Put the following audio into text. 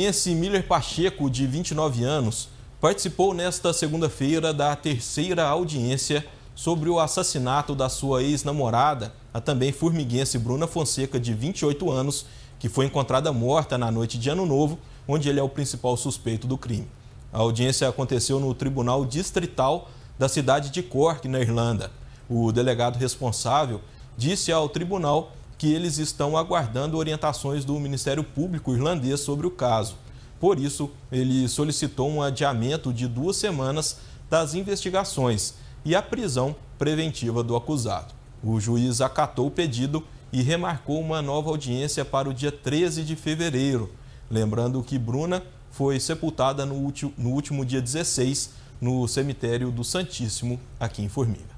Esse Miller Pacheco, de 29 anos, participou nesta segunda-feira da terceira audiência sobre o assassinato da sua ex-namorada, a também formiguense Bruna Fonseca, de 28 anos, que foi encontrada morta na noite de Ano Novo, onde ele é o principal suspeito do crime. A audiência aconteceu no Tribunal Distrital da cidade de Cork, na Irlanda. O delegado responsável disse ao tribunal que eles estão aguardando orientações do Ministério Público irlandês sobre o caso. Por isso, ele solicitou um adiamento de duas semanas das investigações e a prisão preventiva do acusado. O juiz acatou o pedido e remarcou uma nova audiência para o dia 13 de fevereiro. Lembrando que Bruna foi sepultada no último, no último dia 16 no cemitério do Santíssimo, aqui em Formiga.